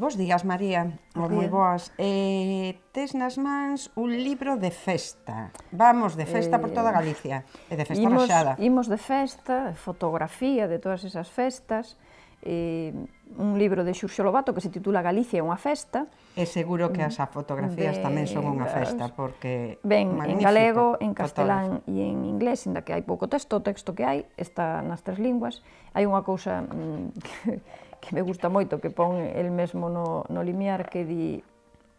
Bos días, María. Bos moi boas. Eh, tes nas mans un libro de festa. Vamos de festa eh, por toda eh, Galicia. E de festa imos, roxada. Imos de festa, de fotografía de todas esas festas. Eh, un libro de Xurxo Lobato que se titula Galicia é unha festa. E seguro que as fotografías de, tamén son unha festa, porque Ben, en galego, en castelán e en inglés, inda que hai pouco texto, o texto que hai está nas tres linguas. Hai unha cousa mm, que que me gusta moito, que pon el mesmo no, no limiar, que di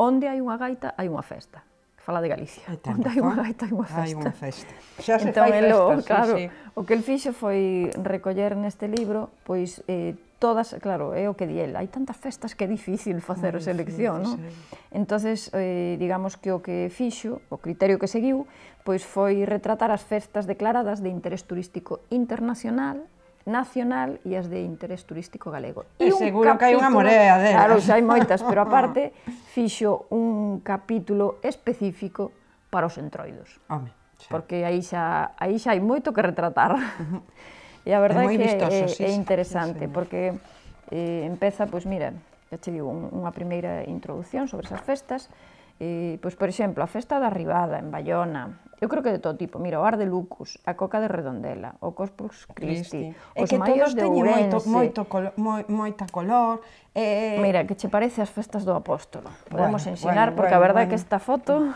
onde hai unha gaita hai unha festa fala de Galicia. Onde hai unha gaita hai unha festa. Hai unha festa. Xa se entón, fai festa, lo, claro, sí, sí. O que el fixo foi recoller neste libro pois eh, todas, claro, é o que di el, hai tantas festas que é difícil facer a selección, sí, non? Sí. Entonces, eh, digamos que o que fixo, o criterio que seguiu, pois foi retratar as festas declaradas de interés turístico internacional nacional e as de interés turístico galego. E, un seguro capítulo, que hai unha morea delas. Claro, xa hai moitas, pero aparte fixo un capítulo específico para os entroidos. Home, xa. Porque aí xa, aí xa hai moito que retratar. E a verdade é que vistoso, é, sí, é interesante, sí, porque eh, empeza, pois pues, mira, xa te digo, unha primeira introducción sobre esas festas, Eh, pois, por exemplo, a festa da Ribada, en Bayona, Eu creo que de todo tipo, mira, o Ar de Lucus, a Coca de Redondela, o Cospus Christi, Christi. os que maios de Ourense... Moito, moito colo, moita color... Eh... Mira, que che parece as festas do apóstolo? Podemos bueno, ensinar, bueno, porque bueno, a verdade bueno. que esta foto...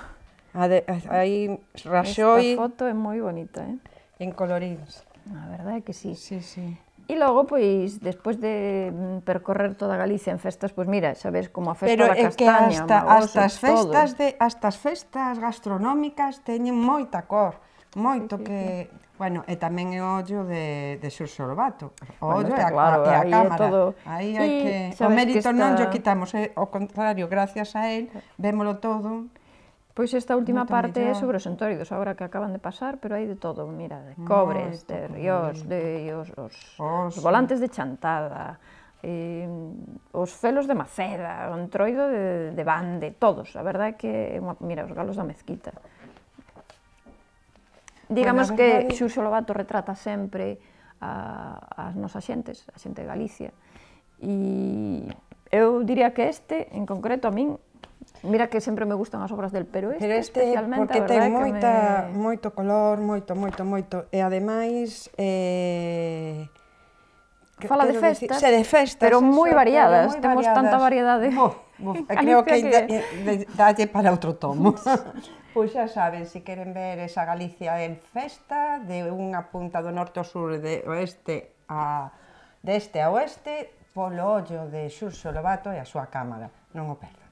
A de, aí Raxoi... Esta foto é moi bonita, eh? En coloridos. A verdade é que sí. Sí, sí. E logo, pois, despois de mm, percorrer toda Galicia en festas, pois mira, sabes, como a festa Pero da castaña, que hasta, que hasta as festas todo. de hasta as festas gastronómicas teñen moita cor, moito sí, sí, que sí. Bueno, e tamén é ollo de, de Xur Sorobato. O ollo bueno, e a, claro, e a cámara. Todo... Aí hai que... O mérito que está... non yo quitamos, eh? o contrario, gracias a él, vémolo todo. Pois esta última Muito parte é sobre os entóridos, agora que acaban de pasar, pero hai de todo, mira, de cobres, Muito de ríos, de os, os, os volantes de chantada, eh, os felos de Maceda, o entroido de, de Bande, todos, a verdade é que, mira, os galos da mezquita. Digamos bueno, verdade... que Xuxo Lobato retrata sempre a, as nosas xentes, a xente de Galicia, e eu diría que este, en concreto, a min, Mira que sempre me gustan as obras del Pero este, Pero este especialmente, porque ten moita, me... moito color, moito, moito, moito, e ademais... Eh, Fala de festas, decir, se de festas, pero moi variadas, pero temos variadas. tanta variedade. Oh, oh, creo que, que... dalle para outro tomo. Pois xa saben, se queren ver esa Galicia en festa, de unha punta do norte ao sur de oeste a deste a oeste, polo ollo de Xurxo Lobato e a súa cámara. Non o perdo.